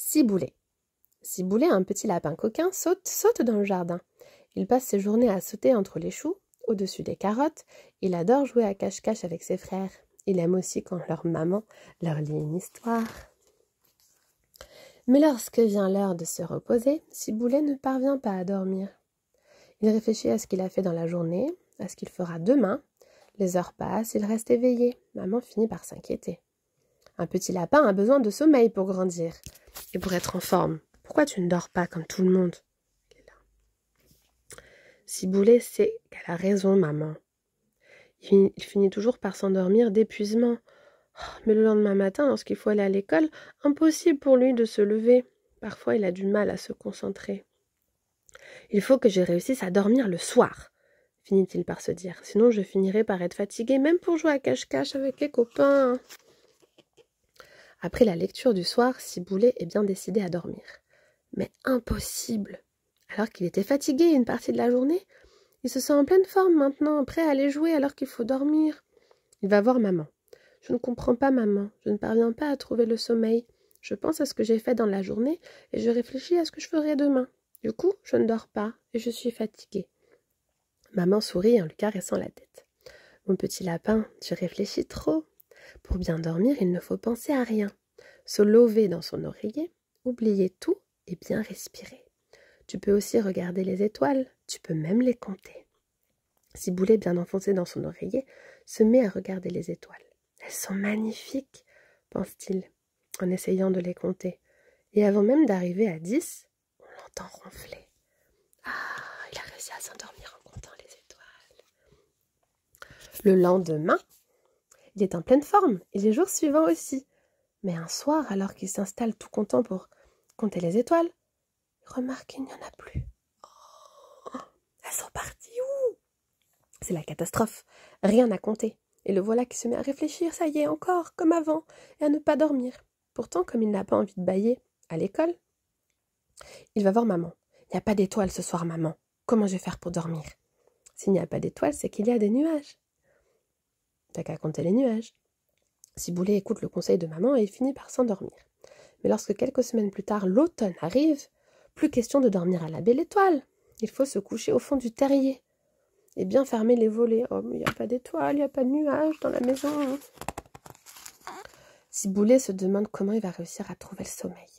Ciboulet. Ciboulet, un petit lapin coquin, saute, saute dans le jardin. Il passe ses journées à sauter entre les choux, au-dessus des carottes. Il adore jouer à cache-cache avec ses frères. Il aime aussi quand leur maman leur lit une histoire. Mais lorsque vient l'heure de se reposer, Ciboulet ne parvient pas à dormir. Il réfléchit à ce qu'il a fait dans la journée, à ce qu'il fera demain. Les heures passent, il reste éveillé. Maman finit par s'inquiéter. Un petit lapin a besoin de sommeil pour grandir et pour être en forme. Pourquoi tu ne dors pas comme tout le monde Ciboulet sait qu'elle a raison, maman. Il finit toujours par s'endormir d'épuisement. Oh, mais le lendemain matin, lorsqu'il faut aller à l'école, impossible pour lui de se lever. Parfois, il a du mal à se concentrer. Il faut que je réussisse à dormir le soir, finit-il par se dire. Sinon, je finirai par être fatigué, même pour jouer à cache-cache avec les copains. Après la lecture du soir, Ciboulet est bien décidé à dormir. Mais impossible Alors qu'il était fatigué une partie de la journée, il se sent en pleine forme maintenant, prêt à aller jouer alors qu'il faut dormir. Il va voir maman. Je ne comprends pas maman, je ne parviens pas à trouver le sommeil. Je pense à ce que j'ai fait dans la journée et je réfléchis à ce que je ferai demain. Du coup, je ne dors pas et je suis fatiguée. Maman sourit en lui caressant la tête. Mon petit lapin, tu réfléchis trop. Pour bien dormir, il ne faut penser à rien, se lever dans son oreiller, oublier tout et bien respirer. Tu peux aussi regarder les étoiles, tu peux même les compter. Ciboulet, bien enfoncé dans son oreiller, se met à regarder les étoiles. Elles sont magnifiques, pense-t-il, en essayant de les compter. Et avant même d'arriver à dix, on l'entend ronfler. Ah, il a réussi à s'endormir en comptant les étoiles. Le lendemain, il est en pleine forme, et les jours suivants aussi. Mais un soir, alors qu'il s'installe tout content pour compter les étoiles, il remarque qu'il n'y en a plus. Oh, elles sont parties où C'est la catastrophe. Rien à compter. Et le voilà qui se met à réfléchir, ça y est, encore, comme avant, et à ne pas dormir. Pourtant, comme il n'a pas envie de bailler à l'école, il va voir maman. Il n'y a pas d'étoiles ce soir, maman. Comment je vais faire pour dormir S'il n'y a pas d'étoiles, c'est qu'il y a des nuages t'as qu'à compter les nuages. Ciboulet écoute le conseil de maman et il finit par s'endormir. Mais lorsque quelques semaines plus tard l'automne arrive, plus question de dormir à la belle étoile. Il faut se coucher au fond du terrier et bien fermer les volets. Oh, mais il n'y a pas d'étoiles, il n'y a pas de nuages dans la maison. Hein. Ciboulet se demande comment il va réussir à trouver le sommeil.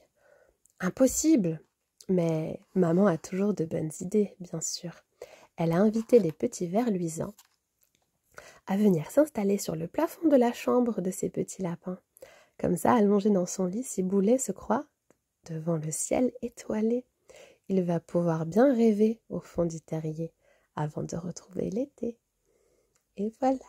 Impossible Mais maman a toujours de bonnes idées, bien sûr. Elle a invité les petits vers luisants à venir s'installer sur le plafond de la chambre de ses petits lapins. Comme ça, allongé dans son lit, Ciboulet se croit devant le ciel étoilé. Il va pouvoir bien rêver au fond du terrier avant de retrouver l'été. Et voilà.